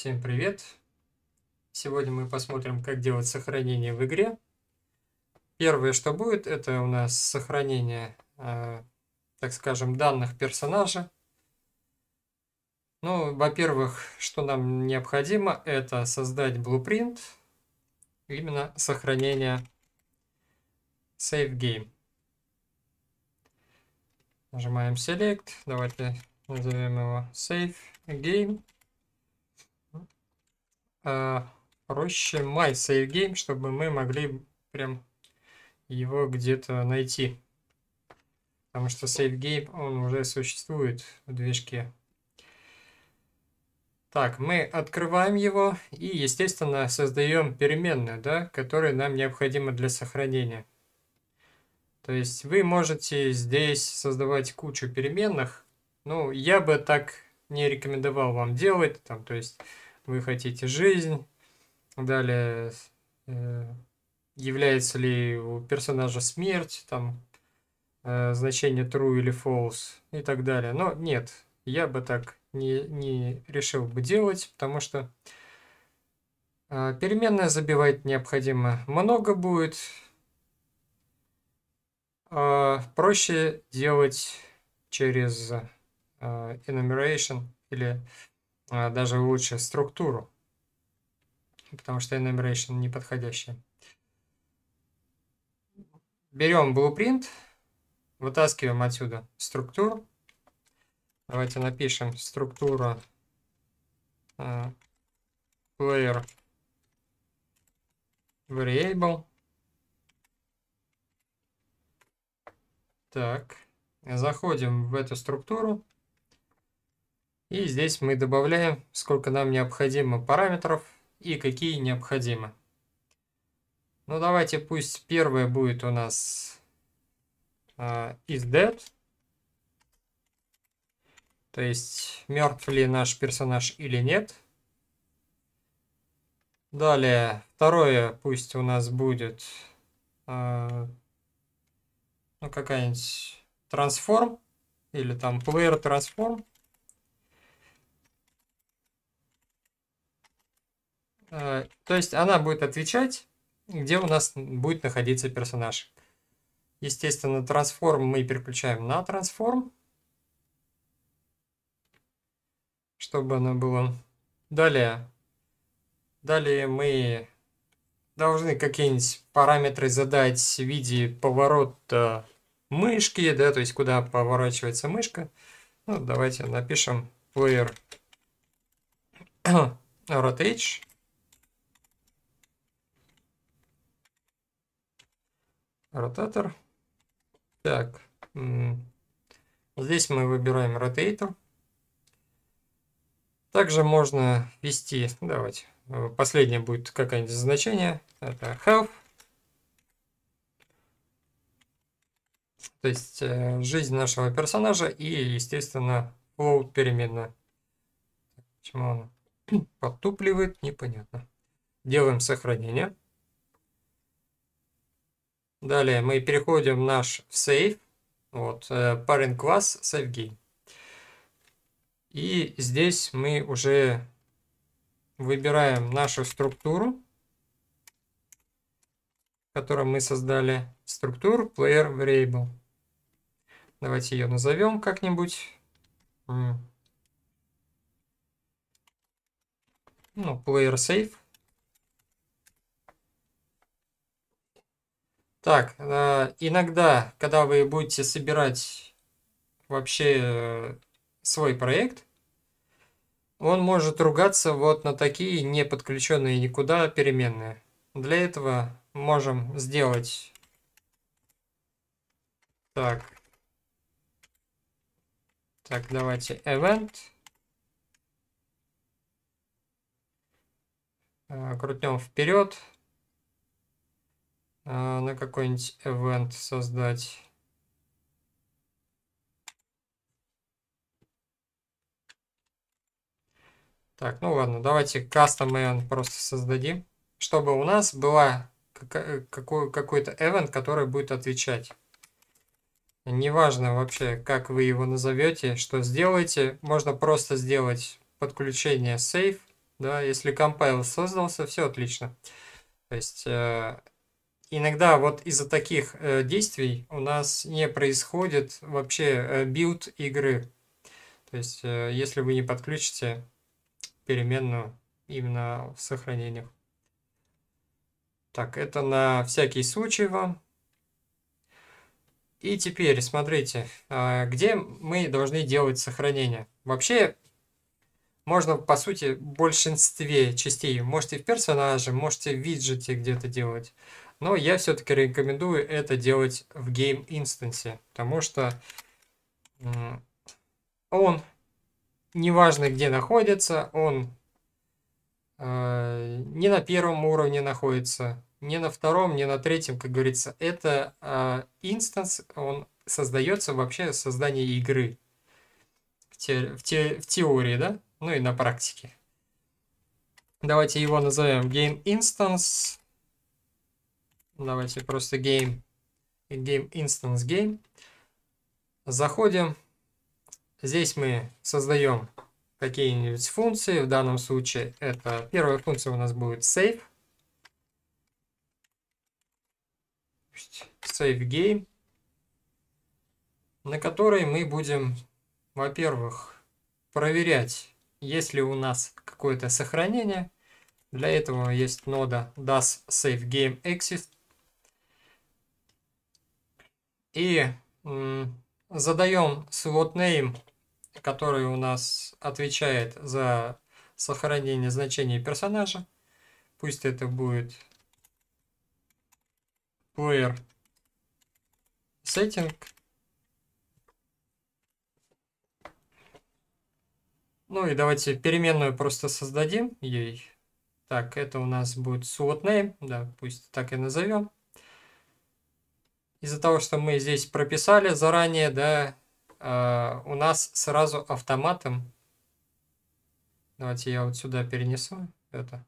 Всем привет! Сегодня мы посмотрим, как делать сохранение в игре. Первое, что будет, это у нас сохранение, э, так скажем, данных персонажа. Ну, во-первых, что нам необходимо, это создать blueprint, именно сохранение save game. Нажимаем select, давайте назовем его save game э, проще my save game, чтобы мы могли прям его где-то найти. Потому что save game, он уже существует в движке. Так, мы открываем его и, естественно, создаем переменную, да, которая нам необходима для сохранения. То есть вы можете здесь создавать кучу переменных. Ну, я бы так не рекомендовал вам делать. Там, то есть вы хотите жизнь. Далее, э, является ли у персонажа смерть, там, э, значение true или false и так далее. Но нет, я бы так не, не решил бы делать, потому что э, переменная забивать необходимо много будет. Э, проще делать через э, enumeration или а, даже лучше структуру, потому что enumeration неподходящая. Берем blueprint, вытаскиваем отсюда структуру. Давайте напишем структура а, player variable. Так, заходим в эту структуру. И здесь мы добавляем, сколько нам необходимо параметров и какие необходимы. Ну, давайте пусть первое будет у нас э, is dead. То есть, мертв ли наш персонаж или нет. Далее, второе пусть у нас будет э, ну, какая-нибудь transform или там player transform. Э, то есть она будет отвечать, где у нас будет находиться персонаж. Естественно, трансформ мы переключаем на трансформ, чтобы она была Далее. Далее мы должны какие-нибудь параметры задать в виде поворота мышки, да, то есть куда поворачивается мышка. Ну, давайте напишем player rotate ротатор. Так, здесь мы выбираем ротейтор. Также можно ввести, давайте, э, последнее будет какое-нибудь значение, это health. То есть э, жизнь нашего персонажа и, естественно, float переменная. Почему он подтупливает, непонятно. Делаем сохранение. Далее мы переходим наш в сейф. Вот, parent э, класс SafeGame. И здесь мы уже выбираем нашу структуру, которую мы создали. Структуру player variable. Давайте ее назовем как-нибудь. Ну, player safe. Так, э, иногда, когда вы будете собирать вообще э, свой проект, он может ругаться вот на такие не подключенные никуда переменные. Для этого можем сделать так. Так, давайте event. Э, Крутнем вперед а, на какой-нибудь event создать. Так, ну ладно, давайте custom event просто создадим, чтобы у нас была э, какой-то event, который будет отвечать. Неважно вообще, как вы его назовете, что сделаете, можно просто сделать подключение save, да, если компайл создался, все отлично. То есть э, иногда вот из-за таких э, действий у нас не происходит вообще э, билд игры. То есть, э, если вы не подключите переменную именно в сохранениях. Так, это на всякий случай вам. И теперь, смотрите, а, где мы должны делать сохранение. Вообще, можно, по сути, в большинстве частей. Можете в персонаже, можете в виджете где-то делать. Но я все-таки рекомендую это делать в Game Instance, потому что он, неважно где находится, он э, не на первом уровне находится, не на втором, не на третьем, как говорится. Это э, он создается вообще создание игры в, те, в, те, в теории, да, ну и на практике. Давайте его назовем Game Instance. Давайте просто game, game instance game. Заходим. Здесь мы создаем какие-нибудь функции. В данном случае это первая функция у нас будет save. Save game. На которой мы будем, во-первых, проверять, есть ли у нас какое-то сохранение. Для этого есть нода does save game exist и задаем slot name, который у нас отвечает за сохранение значения персонажа. Пусть это будет player setting. Ну и давайте переменную просто создадим ей. Так, это у нас будет slot name, да, пусть так и назовем из-за того, что мы здесь прописали заранее, да, э, у нас сразу автоматом, давайте я вот сюда перенесу это,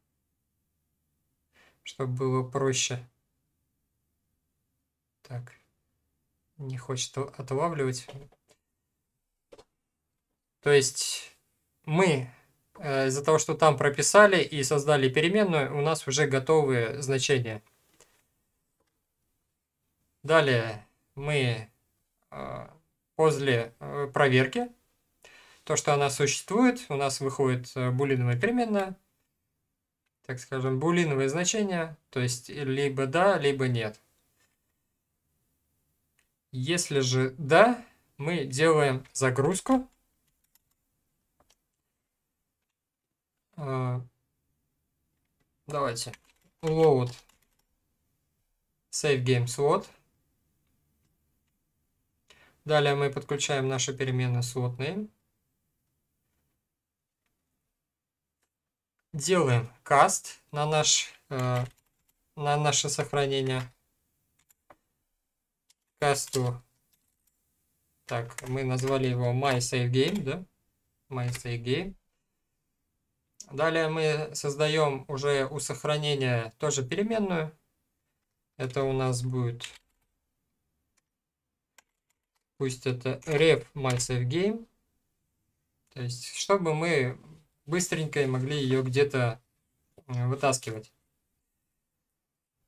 чтобы было проще. Так, не хочет отлавливать. То есть мы э, из-за того, что там прописали и создали переменную, у нас уже готовые значения. Далее мы а, после э, проверки, то, что она существует, у нас выходит э, булиновая переменная, так скажем, булиновые значение, то есть либо да, либо нет. Если же да, мы делаем загрузку. А, давайте load save game slot. Далее мы подключаем наши перемены слотные. Делаем каст на, наш, э, на наше сохранение. Касту. Так, мы назвали его MySaveGame, да? MySaveGame. Далее мы создаем уже у сохранения тоже переменную. Это у нас будет пусть это rep myself game, то есть чтобы мы быстренько и могли ее где-то э, вытаскивать.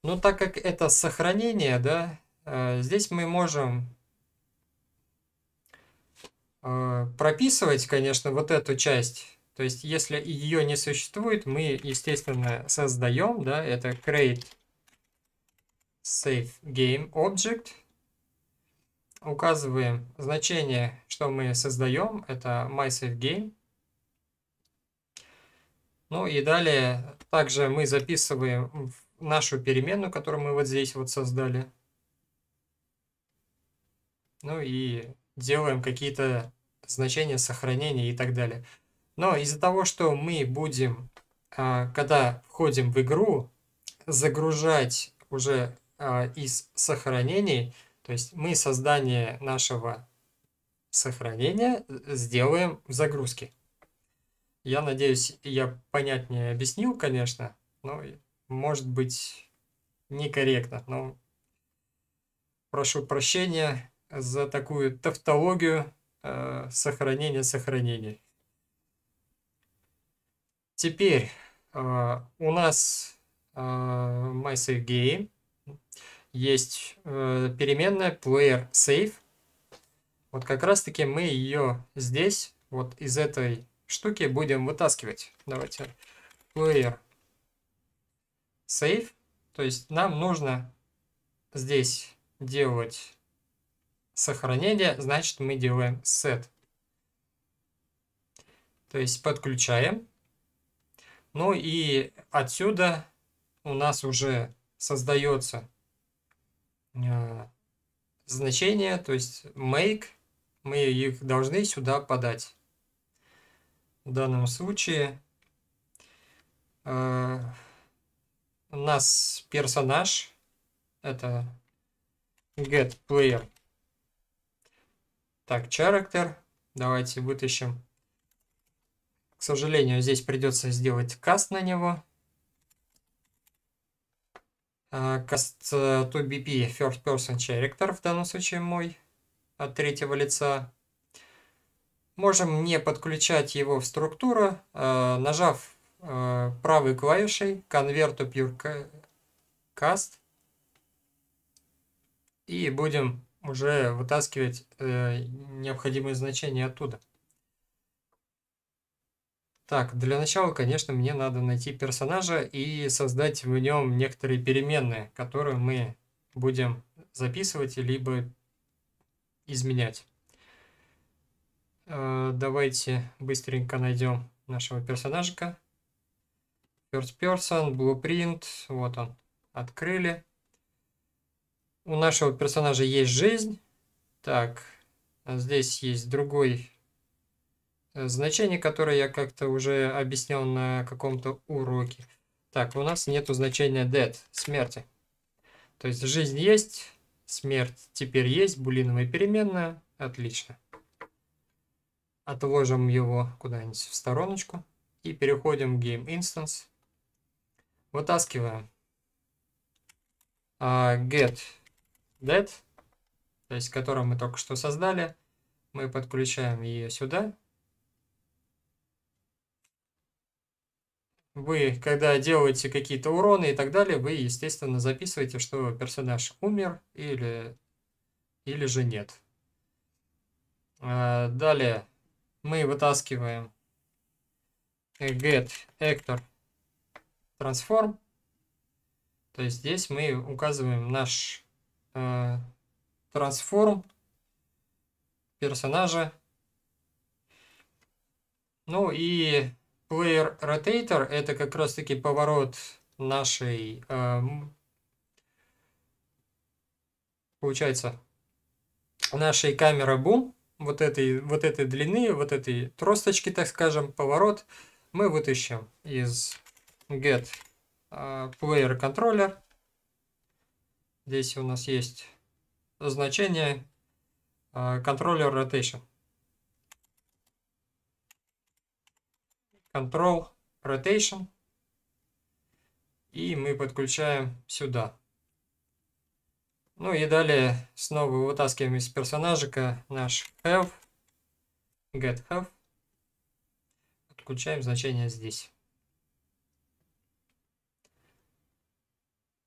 Но так как это сохранение, да, э, здесь мы можем э, прописывать, конечно, вот эту часть. То есть, если ее не существует, мы, естественно, создаем, да, это create save game object – указываем значение, что мы создаем, это MySafeGame. Ну и далее также мы записываем нашу переменную, которую мы вот здесь вот создали. Ну и делаем какие-то значения сохранения и так далее. Но из-за того, что мы будем, а, когда входим в игру, загружать уже а, из сохранений, то есть мы создание нашего сохранения э, сделаем в загрузке. Я надеюсь, я понятнее объяснил, конечно, но может быть некорректно. Но прошу прощения за такую тавтологию э, сохранения сохранений. Теперь э, у нас э, MySafeGame есть э, переменная player save. Вот как раз таки мы ее здесь, вот из этой штуки будем вытаскивать. Давайте player save. То есть нам нужно здесь делать сохранение, значит мы делаем set. То есть подключаем. Ну и отсюда у нас уже создается а, значение, то есть make, мы их должны сюда подать. В данном случае а, у нас персонаж это get player. Так, character. Давайте вытащим. К сожалению, здесь придется сделать каст на него. Cast to BP First Person Character, в данном случае мой, от третьего лица. Можем не подключать его в структуру, э, нажав э, правой клавишей Convert to Pure Cast. И будем уже вытаскивать э, необходимые значения оттуда. Так, для начала, конечно, мне надо найти персонажа и создать в нем некоторые переменные, которые мы будем записывать либо изменять. Э, давайте быстренько найдем нашего персонажика. First person, blueprint, вот он, открыли. У нашего персонажа есть жизнь. Так, а здесь есть другой Э, значение, которое я как-то уже объяснял на каком-то уроке. Так, у нас нету значения dead, смерти. То есть жизнь есть, смерть теперь есть, булиновая переменная, отлично. Отложим его куда-нибудь в стороночку и переходим в game instance. Вытаскиваем а, get dead, то есть который мы только что создали. Мы подключаем ее сюда вы, когда делаете какие-то уроны и так далее, вы, естественно, записываете, что персонаж умер или, или же нет. А, далее мы вытаскиваем get actor transform. То есть здесь мы указываем наш э, трансформ персонажа. Ну и Player Rotator это как раз таки поворот нашей, эм, получается, нашей камеры бум, вот этой, вот этой длины, вот этой тросточки, так скажем, поворот мы вытащим из get э, player controller. Здесь у нас есть значение э, controller rotation. Control, Rotation. И мы подключаем сюда. Ну и далее снова вытаскиваем из персонажика наш have, get have. подключаем значение здесь.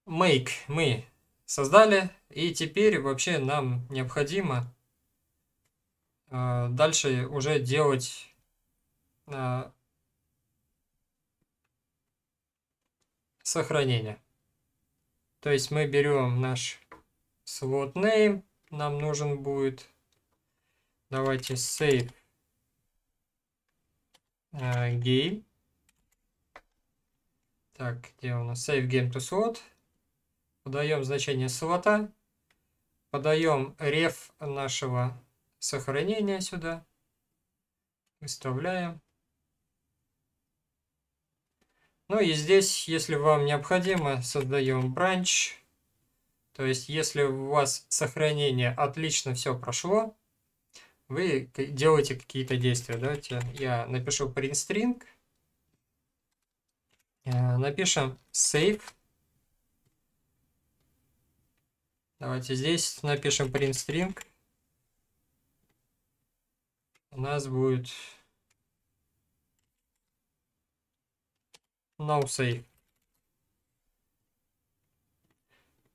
Make мы создали. И теперь вообще нам необходимо э, дальше уже делать э, сохранения. То есть мы берем наш slot name, нам нужен будет, давайте save э, game. Так, где у нас save game to slot? Подаем значение слота, подаем реф нашего сохранения сюда, выставляем. Ну и здесь, если вам необходимо, создаем бранч. То есть, если у вас сохранение отлично все прошло, вы делаете какие-то действия. Давайте я напишу print string. Э, напишем save. Давайте здесь напишем print string. У нас будет No save.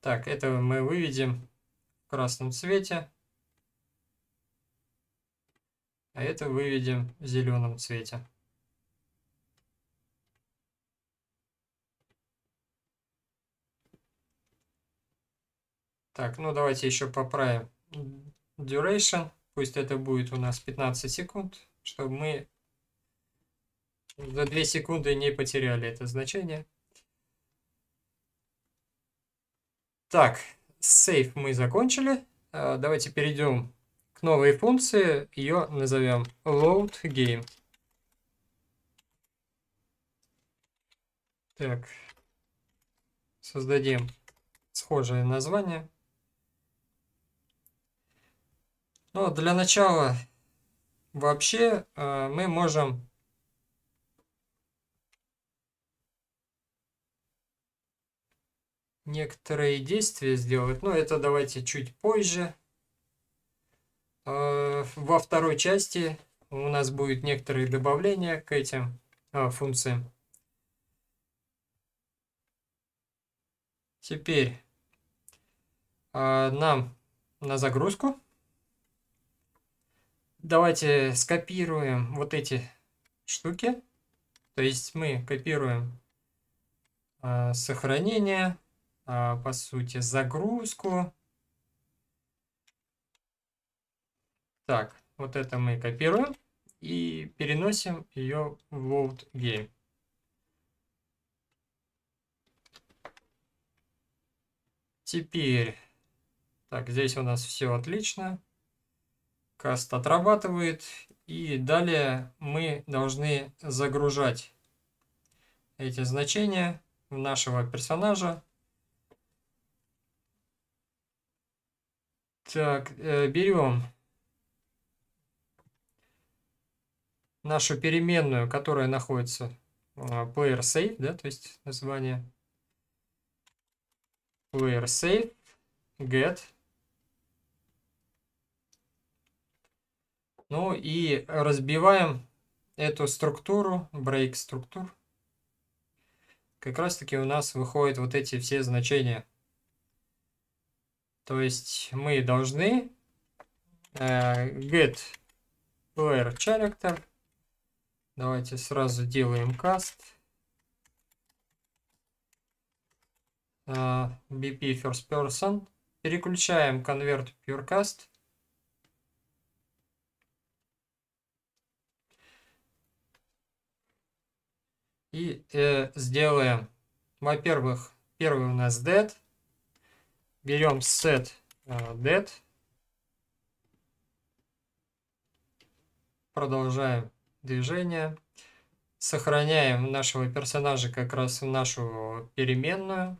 Так, это мы выведем в красном цвете. А это выведем в зеленом цвете. Так, ну давайте еще поправим duration. Пусть это будет у нас 15 секунд, чтобы мы за 2 секунды не потеряли это значение. Так, сейф мы закончили. А, давайте перейдем к новой функции. Ее назовем load game. Так, создадим схожее название. Но для начала вообще а, мы можем некоторые действия сделать, но это давайте чуть позже. Э, во второй части у нас будет некоторые добавления к этим э, функциям. Теперь э, нам на загрузку. Давайте скопируем вот эти штуки. То есть мы копируем а, сохранение, а, по сути, загрузку. Так, вот это мы копируем и переносим ее в World game. Теперь, так, здесь у нас все отлично. Каст отрабатывает. И далее мы должны загружать эти значения в нашего персонажа Так, э, берем нашу переменную, которая находится а, player save, да, то есть название player save get. Ну и разбиваем эту структуру, break структур. Как раз таки у нас выходят вот эти все значения. То есть мы должны э, get player character. Давайте сразу делаем каст. Э, BP first person. Переключаем convert pure cast. И э, сделаем, во-первых, первый у нас dead. Берем set э, dead. Продолжаем движение. Сохраняем нашего персонажа как раз в нашу переменную.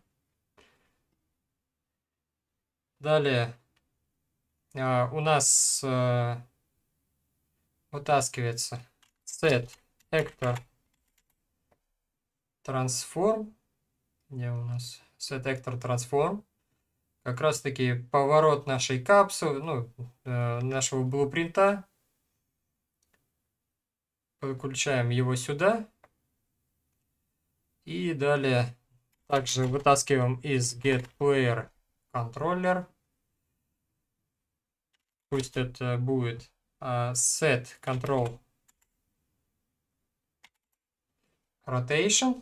Далее э, у нас э, вытаскивается set actor transform. Где у нас set actor transform? как раз-таки поворот нашей капсулы, ну, э, нашего блупринта. Подключаем его сюда. И далее также вытаскиваем из getPlayer контроллер. Пусть это будет э, set control rotation.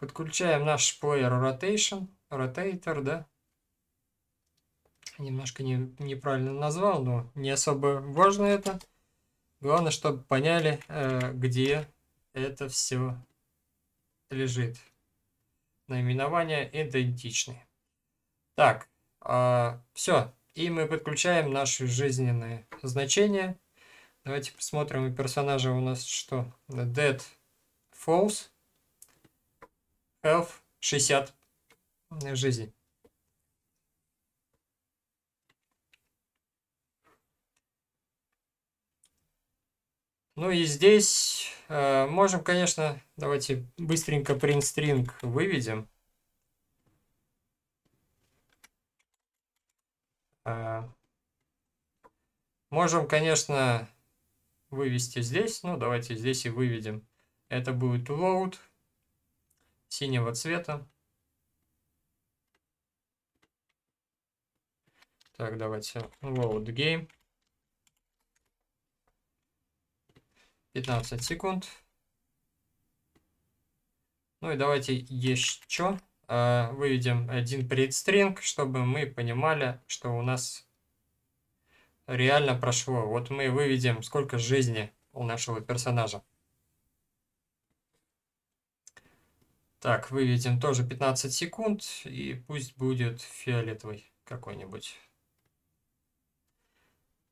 Подключаем наш плеер Rotation, Rotator, да? Немножко не, неправильно назвал, но не особо важно это. Главное, чтобы поняли, э, где это все лежит. Наименования идентичны. Так, а, все. И мы подключаем наши жизненные значения. Давайте посмотрим, у персонажа у нас что? Dead false f 60 жизни. Ну и здесь э, можем, конечно, давайте быстренько print string выведем. Э, можем, конечно, вывести здесь. Ну, давайте здесь и выведем. Это будет load синего цвета. Так, давайте load game. 15 секунд. Ну и давайте еще э, выведем один предстринг, чтобы мы понимали, что у нас реально прошло. Вот мы выведем, сколько жизни у нашего персонажа. Так, выведем тоже 15 секунд, и пусть будет фиолетовый какой-нибудь.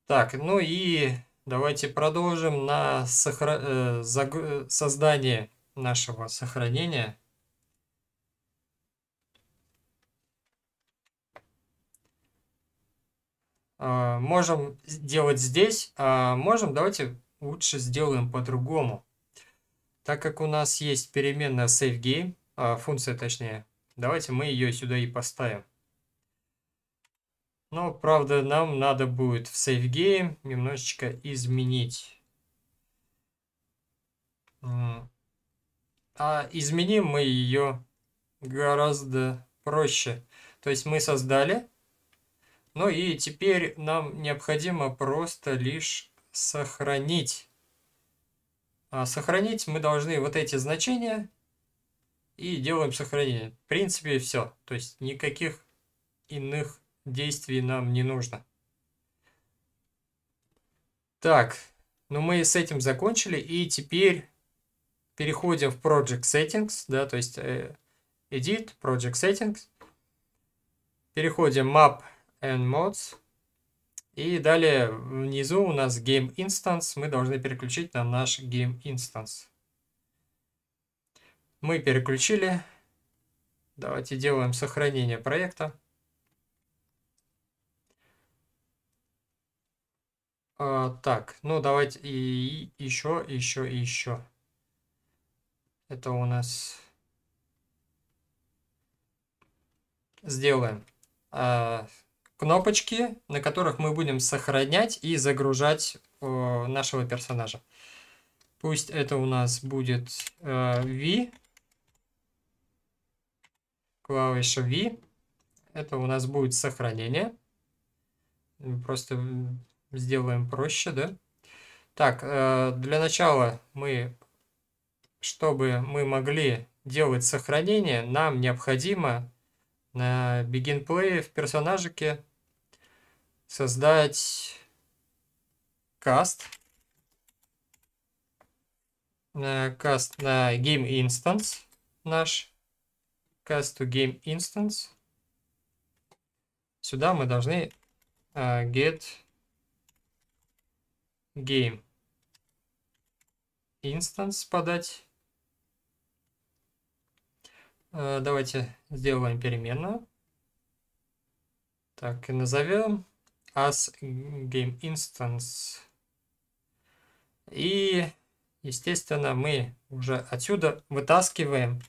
Так, ну и давайте продолжим на сохра... э, заг... Э, создание нашего сохранения. Э, можем делать здесь, а можем, давайте лучше сделаем по-другому. Так как у нас есть переменная save_game, а, функция точнее, давайте мы ее сюда и поставим. Но, правда, нам надо будет в save_game немножечко изменить. А изменим мы ее гораздо проще. То есть мы создали, ну и теперь нам необходимо просто лишь сохранить а, сохранить мы должны вот эти значения и делаем сохранение. В принципе, все. То есть никаких иных действий нам не нужно. Так, ну мы с этим закончили. И теперь переходим в Project Settings, да, то есть э, Edit, Project Settings. Переходим Map and Mods. И далее внизу у нас Game Instance. Мы должны переключить на наш Game Instance. Мы переключили. Давайте делаем сохранение проекта. А, так, ну давайте и, и еще, еще, и еще. Это у нас сделаем. А, кнопочки, на которых мы будем сохранять и загружать э, нашего персонажа. Пусть это у нас будет э, V, клавиша V. Это у нас будет сохранение. Просто сделаем проще, да? Так, э, для начала мы, чтобы мы могли делать сохранение, нам необходимо на begin play в персонажике создать каст. Э, каст на game instance наш. Cast to game instance. Сюда мы должны uh, get game instance подать. Uh, давайте сделаем переменную. Так, и назовем as game instance. И, естественно, мы уже отсюда вытаскиваем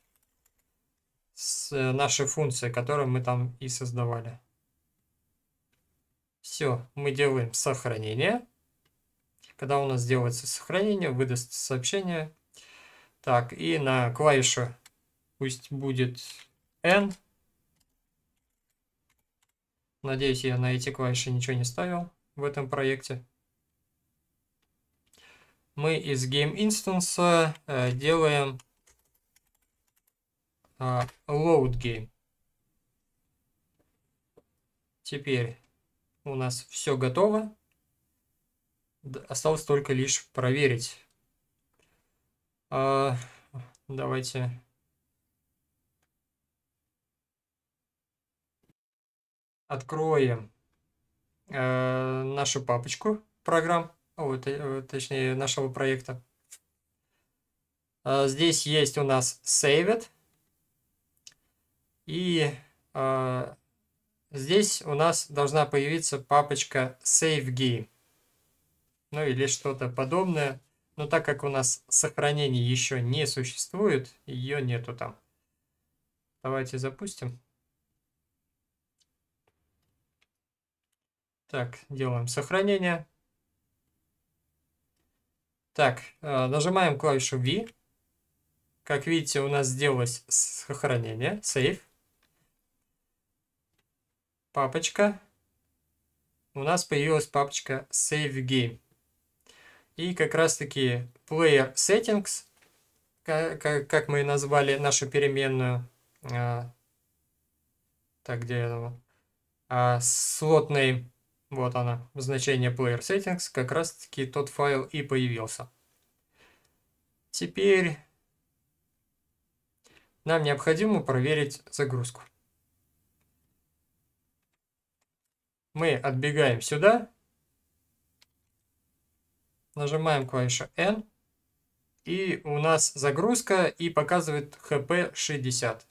с э, нашей функции, которую мы там и создавали. Все, мы делаем сохранение. Когда у нас делается сохранение, выдаст сообщение. Так, и на клавишу пусть будет n Надеюсь, я на эти клавиши ничего не ставил в этом проекте. Мы из Game Instance э, делаем э, Load Game. Теперь у нас все готово. Осталось только лишь проверить. А, давайте откроем э, нашу папочку программ, вот, э, точнее нашего проекта. Э, здесь есть у нас Save It. И э, здесь у нас должна появиться папочка SaveGi. Ну или что-то подобное. Но так как у нас сохранений еще не существует, ее нету там. Давайте запустим. Так, делаем сохранение. Так, э, нажимаем клавишу V. Как видите, у нас сделалось сохранение, сейф. Папочка. У нас появилась папочка Save Game. И как раз таки Player Settings, как мы назвали нашу переменную. А, так, где я думал? А, Slot Name вот она, значение player settings, как раз таки тот файл и появился. Теперь нам необходимо проверить загрузку. Мы отбегаем сюда, нажимаем клавишу N, и у нас загрузка и показывает HP 60.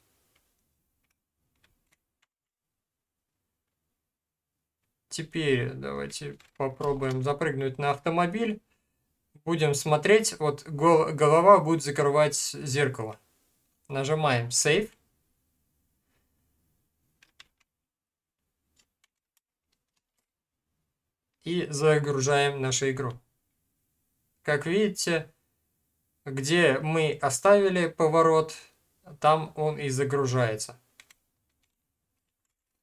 теперь давайте попробуем запрыгнуть на автомобиль. Будем смотреть. Вот гол голова будет закрывать зеркало. Нажимаем Save. И загружаем нашу игру. Как видите, где мы оставили поворот, там он и загружается.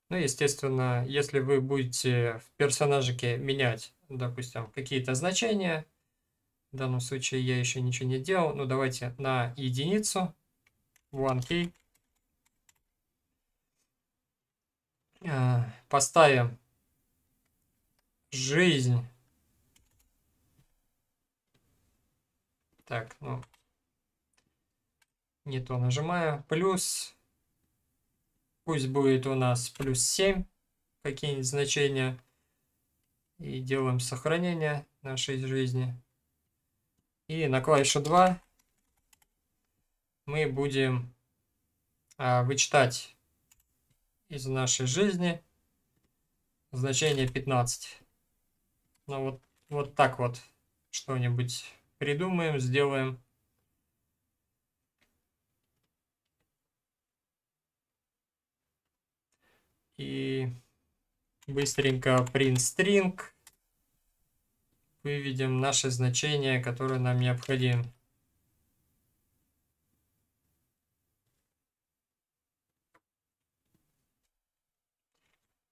Ну, естественно, если вы будете в персонажике менять, допустим, какие-то значения, в данном случае я еще ничего не делал, ну давайте на единицу, 1k, а, поставим жизнь. Так, ну, не то нажимаю. Плюс Пусть будет у нас плюс 7 какие-нибудь значения. И делаем сохранение нашей жизни. И на клавишу 2 мы будем а, вычитать из нашей жизни значение 15. Ну вот, вот так вот что-нибудь придумаем, сделаем. И быстренько print string. Выведем наше значение, которое нам необходимо.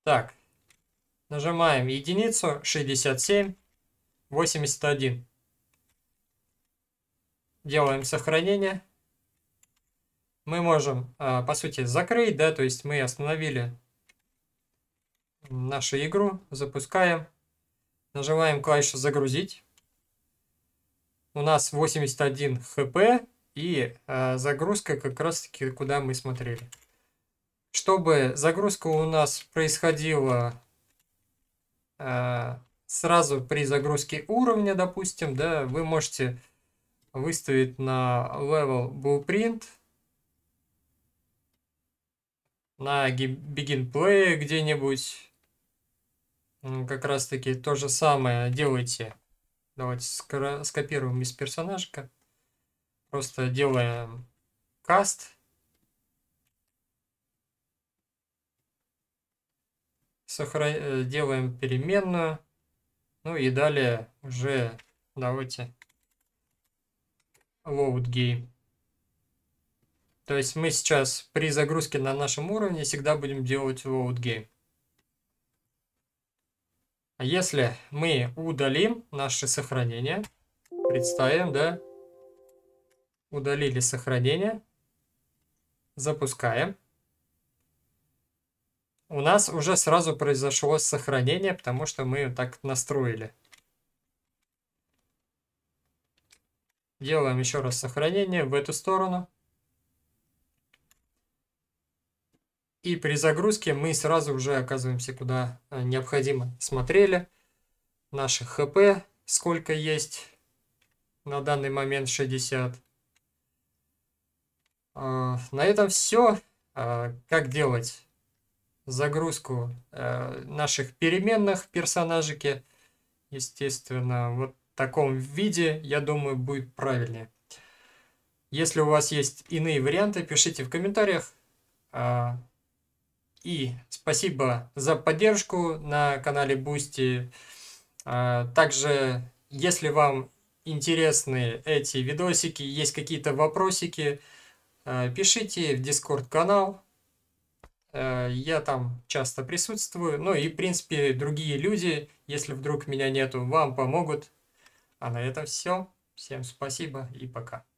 Так, нажимаем единицу 67, 81. Делаем сохранение. Мы можем, а, по сути, закрыть, да, то есть мы остановили нашу игру, запускаем, нажимаем клавишу «Загрузить». У нас 81 хп и э, загрузка как раз-таки, куда мы смотрели. Чтобы загрузка у нас происходила э, сразу при загрузке уровня, допустим, да, вы можете выставить на Level Blueprint, на Begin Play где-нибудь, как раз таки то же самое делайте. Давайте скопируем из персонажка. Просто делаем каст. Сохра... Э, делаем переменную. Ну и далее уже давайте load game. То есть мы сейчас при загрузке на нашем уровне всегда будем делать load game. Если мы удалим наши сохранения, представим, да, удалили сохранение, запускаем. У нас уже сразу произошло сохранение, потому что мы так настроили. Делаем еще раз сохранение в эту сторону. И при загрузке мы сразу уже оказываемся куда э, необходимо. Смотрели наши хп, сколько есть. На данный момент 60. А, на этом все. А, как делать загрузку э, наших переменных персонажики. Естественно, вот в таком виде, я думаю, будет правильнее. Если у вас есть иные варианты, пишите в комментариях. А, и спасибо за поддержку на канале Бусти. А, также, если вам интересны эти видосики, есть какие-то вопросики, а, пишите в дискорд канал. А, я там часто присутствую. Ну и, в принципе, другие люди, если вдруг меня нету, вам помогут. А на этом все. Всем спасибо и пока.